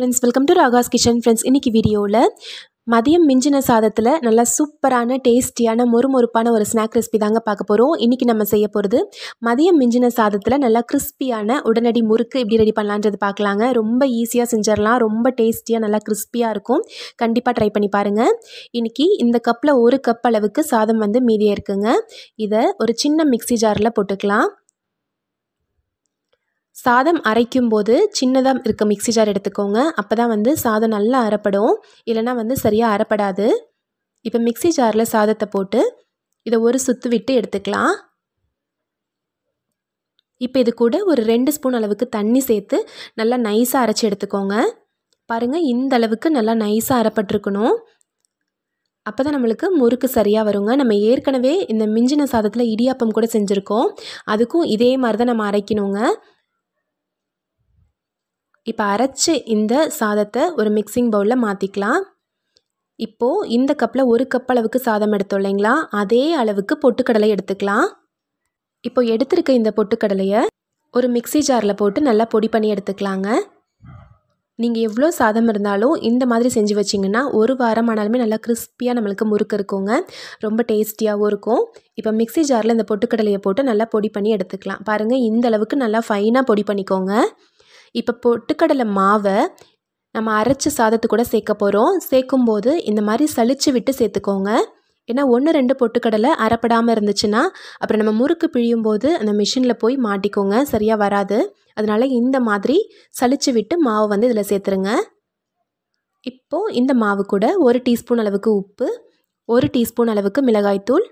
friends welcome to Raga's kitchen friends இன்னைக்கு வீடியோவில் மதியம் மிஞ்சின சாதத்தில் நல்லா சூப்பரான டேஸ்டியான மொறுமொறுப்பான ஒரு ஸ்நாக் ரெசிபி தாங்க பார்க்க போகிறோம் இன்றைக்கி நம்ம செய்ய போகிறது மதியம் மிஞ்சின சாதத்தில் நல்லா கிறிஸ்பியான உடனடி முறுக்கு எப்படி ரெடி பண்ணலான்றது பார்க்கலாங்க ரொம்ப ஈஸியாக செஞ்சிடலாம் ரொம்ப டேஸ்டியாக நல்லா கிறிஸ்பியாக இருக்கும் கண்டிப்பாக ட்ரை பண்ணி பாருங்கள் இன்றைக்கி இந்த கப்பில் ஒரு கப் அளவுக்கு சாதம் வந்து மீதியாக இருக்குங்க இதை ஒரு சின்ன மிக்சி ஜாரில் போட்டுக்கலாம் சாதம் அரைக்கும் போது சின்னதாக இருக்க மிக்சி ஜார் எடுத்துக்கோங்க அப்போ தான் வந்து சாதம் நல்லா அரைப்படும் இல்லைனா வந்து சரியாக அரைப்படாது இப்போ மிக்சி ஜாரில் சாதத்தை போட்டு இதை ஒரு சுத்து விட்டு எடுத்துக்கலாம் இப்போ இது கூட ஒரு ரெண்டு ஸ்பூன் அளவுக்கு தண்ணி சேர்த்து நல்லா நைஸாக அரைச்சி எடுத்துக்கோங்க பாருங்கள் இந்த அளவுக்கு நல்லா நைஸாக அரைப்பட்டிருக்கணும் அப்போ தான் நம்மளுக்கு முறுக்கு சரியாக வருங்க நம்ம ஏற்கனவே இந்த மிஞ்சின சாதத்தில் இடியாப்பம் கூட செஞ்சுருக்கோம் அதுக்கும் இதே மாதிரி தான் நம்ம அரைக்கணுங்க இப்போ அரைச்சி இந்த சாதத்தை ஒரு மிக்சிங் பவுலில் மாற்றிக்கலாம் இப்போது இந்த கப்பில் ஒரு கப் அளவுக்கு சாதம் எடுத்தோம் இல்லைங்களா அதே அளவுக்கு பொட்டுக்கடலை எடுத்துக்கலாம் இப்போ எடுத்திருக்க இந்த பொட்டுக்கடலையை ஒரு மிக்சி ஜாரில் போட்டு நல்லா பொடி பண்ணி எடுத்துக்கலாங்க நீங்கள் எவ்வளோ சாதம் இருந்தாலும் இந்த மாதிரி செஞ்சு வச்சிங்கன்னா ஒரு வாரம் ஆனாலுமே நல்லா கிறிஸ்பியாக நம்மளுக்கு முறுக்கு இருக்குங்க ரொம்ப டேஸ்டியாகவும் இருக்கும் இப்போ மிக்சி ஜாரில் இந்த பொட்டுக்கடலையை போட்டு நல்லா பொடி பண்ணி எடுத்துக்கலாம் பாருங்கள் இந்த அளவுக்கு நல்லா ஃபைனாக பொடி பண்ணிக்கோங்க இப்போ பொட்டுக்கடலை மாவை நம்ம அரைச்ச சாதத்து கூட சேர்க்க போகிறோம் சேர்க்கும் போது இந்த மாதிரி சளிச்சு விட்டு சேர்த்துக்கோங்க ஏன்னா ஒன்று ரெண்டு பொட்டுக்கடலை அரைப்படாமல் இருந்துச்சுன்னா அப்புறம் நம்ம முறுக்கு பிழியும் போது அந்த மிஷினில் போய் மாட்டிக்கோங்க சரியாக வராது அதனால் இந்த மாதிரி சளிச்சு விட்டு மாவு வந்து இதில் சேர்த்துருங்க இப்போது இந்த மாவு கூட ஒரு டீஸ்பூன் அளவுக்கு உப்பு ஒரு டீஸ்பூன் அளவுக்கு மிளகாய்த்தூள்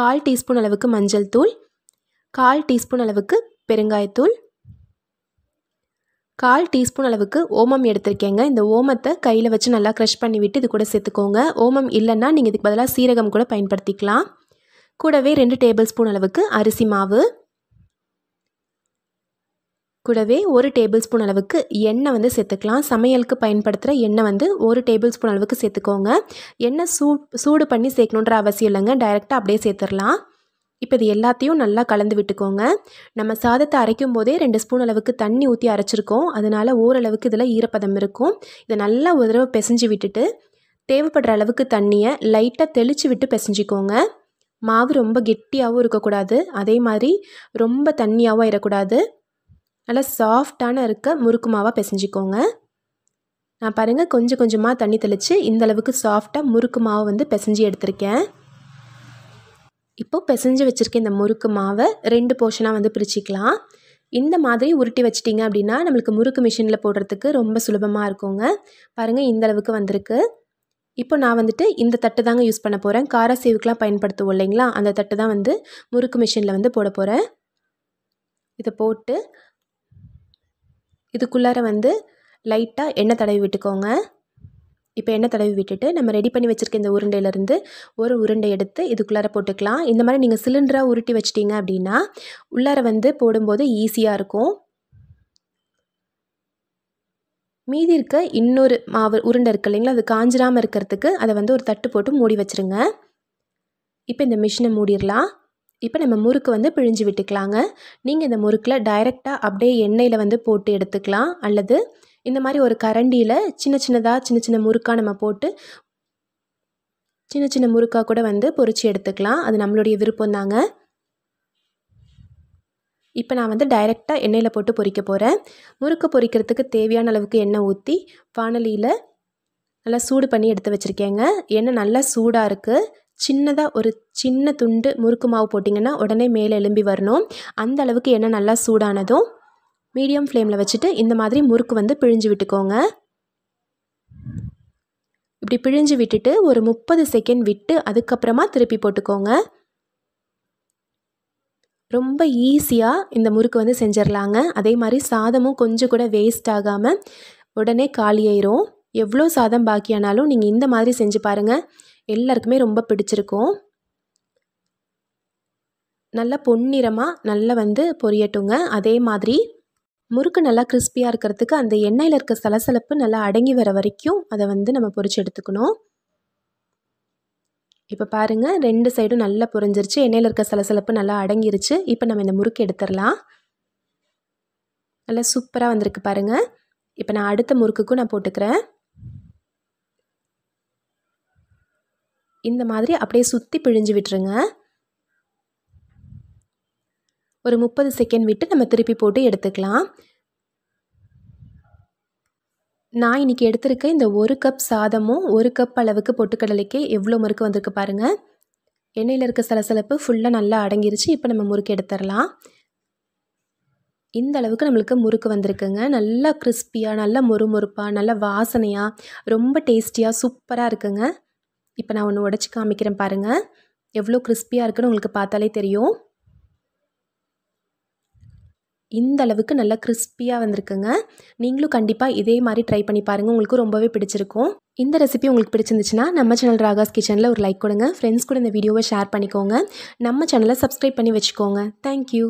கால் டீஸ்பூன் அளவுக்கு மஞ்சள் தூள் கால் டீஸ்பூன் அளவுக்கு பெருங்காயத்தூள் கால் டீஸ்பூன் அளவுக்கு ஓமம் எடுத்திருக்கேங்க இந்த ஓமத்தை கையில் வச்சு நல்லா க்ரஷ் பண்ணிவிட்டு இது கூட சேர்த்துக்கோங்க ஓமம் இல்லைன்னா நீங்கள் இதுக்கு பதிலாக சீரகம் கூட பயன்படுத்திக்கலாம் கூடவே ரெண்டு டேபிள் ஸ்பூன் அளவுக்கு அரிசி மாவு கூடவே ஒரு டேபிள் ஸ்பூன் அளவுக்கு எண்ணெய் வந்து சேர்த்துக்கலாம் சமையலுக்கு பயன்படுத்துகிற எண்ணெய் வந்து ஒரு டேபிள் ஸ்பூன் அளவுக்கு சேர்த்துக்கோங்க எண்ணெய் சூ சூடு பண்ணி சேர்க்கணுன்ற அவசியம் இல்லைங்க டைரெக்டாக அப்படியே சேர்த்துடலாம் இப்போ இது எல்லாத்தையும் நல்லா கலந்து விட்டுக்கோங்க நம்ம சாதத்தை அரைக்கும் போதே ரெண்டு ஸ்பூன் அளவுக்கு தண்ணி ஊற்றி அரைச்சிருக்கோம் அதனால் ஓரளவுக்கு இதில் ஈரப்பதம் இருக்கும் இதை நல்லா ஒரு தடவை பிசைஞ்சு விட்டுட்டு தேவைப்படுற அளவுக்கு தண்ணியை லைட்டாக தெளித்து விட்டு பிசைஞ்சிக்கோங்க மாவு ரொம்ப கெட்டியாகவும் இருக்கக்கூடாது அதே மாதிரி ரொம்ப தண்ணியாகவும் இருக்கக்கூடாது நல்லா சாஃப்டான இருக்க முறுக்கு மாவாக பிசைஞ்சிக்கோங்க நான் பாருங்கள் கொஞ்சம் கொஞ்சமாக தண்ணி தெளித்து இந்தளவுக்கு சாஃப்டாக முறுக்கு மாவு வந்து பிசைஞ்சு எடுத்திருக்கேன் இப்போது பிசைஞ்சு வச்சுருக்க இந்த முறுக்கு மாவை ரெண்டு போர்ஷனாக வந்து பிரிச்சுக்கலாம் இந்த மாதிரி உருட்டி வச்சிட்டிங்க அப்படின்னா நம்மளுக்கு முறுக்கு மிஷினில் போடுறதுக்கு ரொம்ப சுலபமாக இருக்குங்க பாருங்கள் இந்த அளவுக்கு வந்திருக்கு இப்போ நான் வந்துட்டு இந்த தட்டு தாங்க யூஸ் பண்ண போகிறேன் கார சேவுக்கெலாம் பயன்படுத்துவோம் இல்லைங்களா அந்த தட்டு தான் வந்து முறுக்கு மிஷினில் வந்து போட போகிறேன் இதை போட்டு இதுக்குள்ளார வந்து லைட்டாக எண்ணெய் தடவி விட்டுக்கோங்க இப்போ எண்ணெய் தடவி விட்டுட்டு நம்ம ரெடி பண்ணி வச்சுருக்க இந்த உருண்டையிலேருந்து ஒரு உருண்டை எடுத்து இதுக்குள்ளார போட்டுக்கலாம் இந்த மாதிரி நீங்கள் சிலிண்டராக உருட்டி வச்சிட்டிங்க அப்படின்னா உள்ளார வந்து போடும்போது ஈஸியாக இருக்கும் மீதி இருக்க இன்னொரு மாவு உருண்டை இருக்குது இல்லைங்களா அது காஞ்சிடாமல் இருக்கிறதுக்கு அதை வந்து ஒரு தட்டு போட்டு மூடி வச்சுருங்க இப்போ இந்த மிஷினை மூடிடலாம் இப்போ நம்ம முறுக்கு வந்து பிழிஞ்சு விட்டுக்கலாங்க நீங்கள் இந்த முறுக்கில் டைரெக்டாக அப்படியே எண்ணெயில் வந்து போட்டு எடுத்துக்கலாம் அல்லது இந்த மாதிரி ஒரு கரண்டியில் சின்ன சின்னதாக சின்ன சின்ன முறுக்காக நம்ம போட்டு சின்ன சின்ன முறுக்காக கூட வந்து பொறிச்சு எடுத்துக்கலாம் அது நம்மளுடைய விருப்பம் தாங்க இப்போ நான் வந்து டைரெக்டாக எண்ணெயில் போட்டு பொறிக்க போகிறேன் முறுக்கு பொறிக்கிறதுக்கு தேவையான அளவுக்கு எண்ணெய் ஊற்றி வானலியில் நல்லா சூடு பண்ணி எடுத்து வச்சுருக்கேங்க எண்ணெய் நல்லா சூடாக இருக்குது சின்னதாக ஒரு சின்ன துண்டு முறுக்கு மாவு போட்டிங்கன்னா உடனே மேலே எலும்பி வரணும் அந்த அளவுக்கு எண்ணெய் நல்லா சூடானதும் மீடியம் ஃப்ளேமில் வச்சுட்டு இந்த மாதிரி முறுக்கு வந்து பிழிஞ்சு விட்டுக்கோங்க இப்படி பிழிஞ்சு விட்டுட்டு ஒரு முப்பது செகண்ட் விட்டு அதுக்கப்புறமா திருப்பி போட்டுக்கோங்க ரொம்ப ஈஸியாக இந்த முறுக்கு வந்து செஞ்சிடலாங்க அதே மாதிரி சாதமும் கொஞ்சம் கூட வேஸ்ட் ஆகாமல் உடனே காலியாயிரும் எவ்வளோ சாதம் பாக்கியானாலும் நீங்கள் இந்த மாதிரி செஞ்சு பாருங்கள் எல்லாருக்குமே ரொம்ப பிடிச்சிருக்கும் நல்லா பொன்னிறமாக நல்லா வந்து பொரியட்டுங்க அதே மாதிரி முறுக்கு நல்லா கிறிஸ்பியாக இருக்கிறதுக்கு அந்த எண்ணெயில் இருக்க சலசலப்பு நல்லா அடங்கி வர வரைக்கும் அதை வந்து நம்ம பொறிச்சு எடுத்துக்கணும் இப்போ பாருங்கள் ரெண்டு சைடும் நல்லா பொறிஞ்சிருச்சு எண்ணெயில் இருக்க சலசலப்பு நல்லா அடங்கிருச்சு இப்போ நம்ம இந்த முறுக்கு எடுத்துடலாம் நல்லா சூப்பராக வந்திருக்கு பாருங்கள் இப்போ நான் அடுத்த முறுக்குக்கும் நான் போட்டுக்கிறேன் இந்த மாதிரி அப்படியே சுற்றி பிழிஞ்சு விட்டுருங்க ஒரு முப்பது செகண்ட் விட்டு நம்ம திருப்பி போட்டு எடுத்துக்கலாம் நான் இன்றைக்கி எடுத்திருக்க இந்த ஒரு கப் சாதமும் ஒரு கப் அளவுக்கு பொட்டுக்கடலைக்கு எவ்வளோ முறுக்கு வந்திருக்கு பாருங்கள் எண்ணெயில் இருக்க சலசலப்பு ஃபுல்லாக நல்லா அடங்கிருச்சு இப்போ நம்ம முறுக்கு எடுத்துடலாம் இந்த அளவுக்கு நம்மளுக்கு முறுக்கு வந்திருக்குங்க நல்லா கிறிஸ்பியாக நல்லா மொறுமொறுப்பாக நல்லா வாசனையாக ரொம்ப டேஸ்டியாக சூப்பராக இருக்குங்க இப்போ நான் ஒன்று உடச்சி காமிக்கிறேன் பாருங்கள் எவ்வளோ கிறிஸ்பியாக இருக்குன்னு உங்களுக்கு பார்த்தாலே தெரியும் இந்த அளவுக்கு நல்லா கிறிஸ்பியாக வந்திருக்குங்க நீங்களும் கண்டிப்பாக இதே மாதிரி ட்ரை பண்ணி பாருங்கள் உங்களுக்கு ரொம்பவே பிடிச்சிருக்கும் இந்த ரெசிபி உங்களுக்கு பிடிச்சிருந்துச்சுன்னா நம்ம சேனல் ராகாஸ் கிச்சனில் ஒரு லைக் கொடுங்க ஃப்ரெண்ட்ஸ் கூட இந்த வீடியோவை ஷேர் பண்ணிக்கோங்க நம்ம சேனலை சப்ஸ்கிரைப் பண்ணி வச்சுக்கோங்க தேங்க்யூ